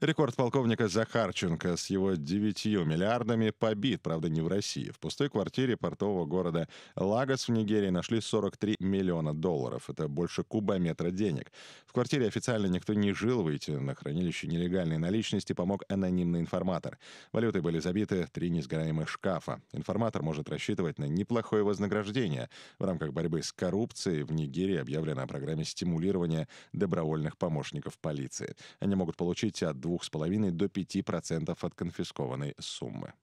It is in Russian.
Рекорд полковника Захарченко с его 9 миллиардами побит, правда, не в России. В пустой квартире портового города Лагос в Нигерии нашли 43 миллиона долларов. Это больше кубометра денег. В квартире официально никто не жил. Выйти на хранилище нелегальной наличности помог анонимный информатор. Валюты были забиты три несгораемых шкафа. Информатор может рассчитывать на неплохое вознаграждение. В рамках борьбы с коррупцией в Нигерии объявлено о программе стимулирования добровольных помощников полиции. Они могут получить от 2 2,5 до 5% от конфискованной суммы.